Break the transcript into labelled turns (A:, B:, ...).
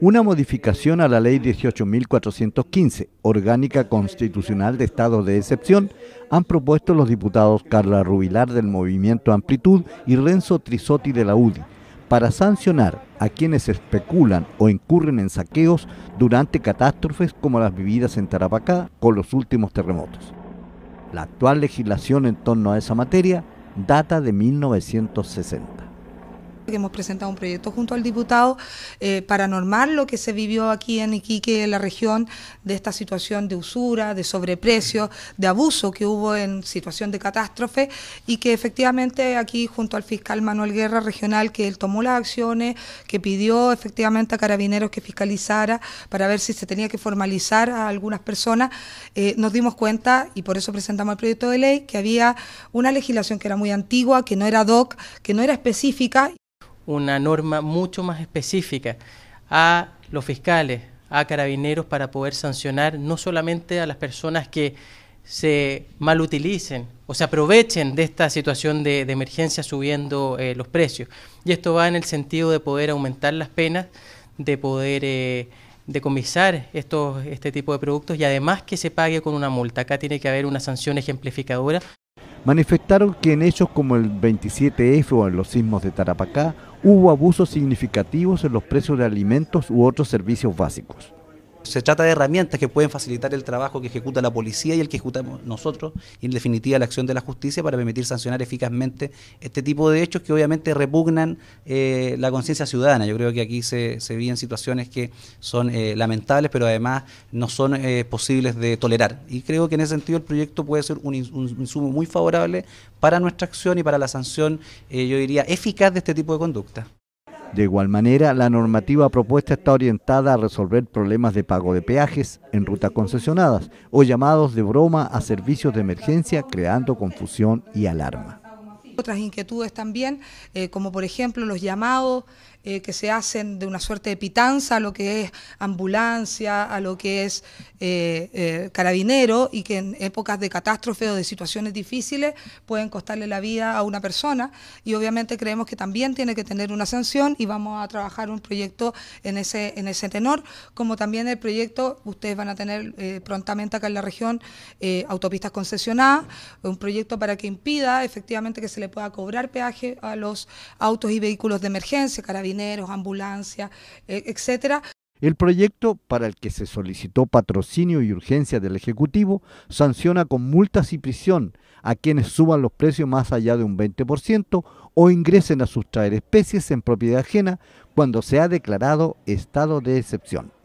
A: Una modificación a la Ley 18.415, orgánica constitucional de estado de excepción, han propuesto los diputados Carla Rubilar del Movimiento Amplitud y Renzo Trizotti de la UDI para sancionar a quienes especulan o incurren en saqueos durante catástrofes como las vividas en Tarapacá con los últimos terremotos. La actual legislación en torno a esa materia data de 1960
B: que hemos presentado un proyecto junto al diputado eh, para normar lo que se vivió aquí en Iquique, en la región, de esta situación de usura, de sobreprecio, de abuso que hubo en situación de catástrofe y que efectivamente aquí junto al fiscal Manuel Guerra Regional, que él tomó las acciones, que pidió efectivamente a carabineros que fiscalizara para ver si se tenía que formalizar a algunas personas, eh, nos dimos cuenta y por eso presentamos el proyecto de ley que había una legislación que era muy antigua, que no era DOC, que no era específica
C: una norma mucho más específica a los fiscales, a carabineros para poder sancionar no solamente a las personas que se malutilicen o se aprovechen de esta situación de, emergencia subiendo eh, los precios. Y esto va en el sentido de poder aumentar las penas, de poder eh, decomisar estos, este tipo de productos y además que se pague con una multa. Acá tiene que haber una sanción ejemplificadora
A: manifestaron que en hechos como el 27F o en los sismos de Tarapacá hubo abusos significativos en los precios de alimentos u otros servicios básicos
D: se trata de herramientas que pueden facilitar el trabajo que ejecuta la policía y el que ejecutamos nosotros, y en definitiva la acción de la justicia para permitir sancionar eficazmente este tipo de hechos que obviamente repugnan eh, la conciencia ciudadana. Yo creo que aquí se, se viven situaciones que son eh, lamentables, pero además no son eh, posibles de tolerar. Y creo que en ese sentido el proyecto puede ser un, un insumo muy favorable para nuestra acción y para la sanción, yo diría, eficaz de este tipo de conducta.
A: De igual manera, la normativa propuesta está orientada a resolver problemas de pago de peajes en rutas concesionadas o llamados de broma a servicios de emergencia, creando confusión y
B: alarma otras inquietudes también, eh, como por ejemplo los llamados eh, que se hacen de una suerte de pitanza a lo que es ambulancia, a lo que es eh, eh, carabinero y que en épocas de catástrofe o de situaciones difíciles pueden costarle la vida a una persona y obviamente creemos que también tiene que tener una sanción y vamos a trabajar un proyecto en ese, en ese tenor, como también el proyecto, ustedes van a tener prontamente acá en la región autopistas concesionadas, un proyecto para que impida efectivamente que se le pueda cobrar peaje a los autos y vehículos de emergencia, carabineros, e, etcétera.
A: El proyecto, para el que se solicitó patrocinio y urgencia del Ejecutivo, sanciona con multas y prisión a quienes suban los precios más allá de un 20% o ingresen a sustraer especies en propiedad ajena cuando se ha declarado estado de excepción.